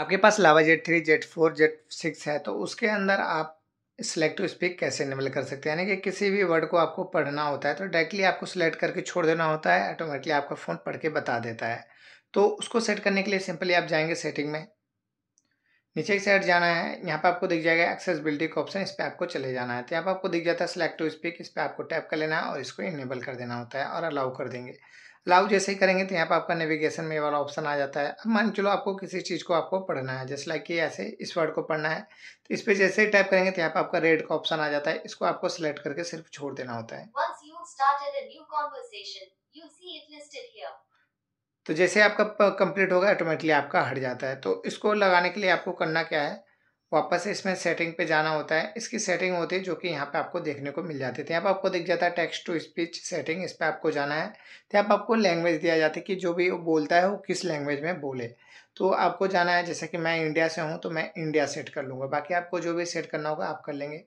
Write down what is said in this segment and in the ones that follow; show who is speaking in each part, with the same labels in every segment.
Speaker 1: आपके पास Lava Jet three Jet four Jet six है तो उसके अंदर आप सेलेक्ट टू स्पीक कैसे इनेबल कर सकते हैं यानी कि किसी भी वर्ड को आपको पढ़ना होता है तो डायरेक्टली आपको सेलेक्ट करके छोड़ देना होता है ऑटोमेटिकली आपका फ़ोन पढ़ के बता देता है तो उसको सेट करने के लिए सिंपली आप जाएंगे सेटिंग में नीचे की साइड जाना है यहाँ पर आपको दिख जाएगा एक्सेसबिलिटी का ऑप्शन इस पर आपको चले जाना है तो यहाँ पर आपको दिख जाता है सिलेक्ट टू स्पीक इस पर आपको टैप कर लेना है और इसको इनेबल कर देना होता है और अलाउ कर देंगे लाउ जैसे ही करेंगे तो यहाँ पर आपका नेविगेशन में वाला ऑप्शन आ जाता है अब मान चलो आपको किसी चीज़ को आपको पढ़ना है जैसे लाइक कि ऐसे इस वर्ड को पढ़ना है तो इस पर जैसे ही टाइप करेंगे तो यहाँ पर आपका रेड का ऑप्शन आ जाता है इसको आपको सिलेक्ट करके सिर्फ छोड़ देना होता है तो जैसे आपका कंप्लीट होगा ऑटोमेटिकली आपका हट जाता है तो इसको लगाने के लिए आपको करना क्या है वापस इसमें सेटिंग पे जाना होता है इसकी सेटिंग होती है जो कि यहाँ पे आपको देखने को मिल जाती है तो यहाँ पर आपको दिख जाता है टेक्स्ट टू स्पीच सेटिंग इस पर आपको जाना है तो यहाँ आपको लैंग्वेज दिया जाता है कि जो भी वो बोलता है वो किस लैंग्वेज में बोले तो आपको जाना है जैसे कि मैं इंडिया से हूँ तो मैं इंडिया सेट कर लूँगा बाकी आपको जो भी सेट करना होगा आप कर लेंगे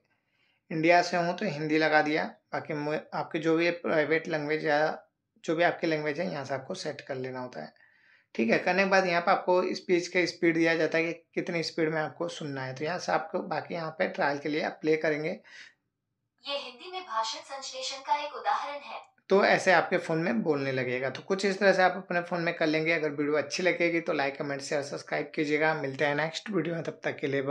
Speaker 1: इंडिया से हूँ तो हिंदी लगा दिया बाकी आपके जो भी प्राइवेट लैंग्वेज या जो भी आपकी लैंग्वेज है यहाँ से आपको सेट कर लेना होता है ठीक है करने के बाद यहाँ पर आपको स्पीच का स्पीड दिया जाता है कि कितनी स्पीड में आपको सुनना है तो यहाँ से आपको बाकी यहाँ पे ट्रायल के लिए आप प्ले करेंगे
Speaker 2: ये हिंदी में भाषण संश्लेषण का एक उदाहरण है
Speaker 1: तो ऐसे आपके फ़ोन में बोलने लगेगा तो कुछ इस तरह से आप अपने फ़ोन में कर लेंगे अगर वीडियो अच्छी लगेगी तो लाइक कमेंट शेयर सब्सक्राइब कीजिएगा मिलते हैं नेक्स्ट वीडियो में तब तक के लिए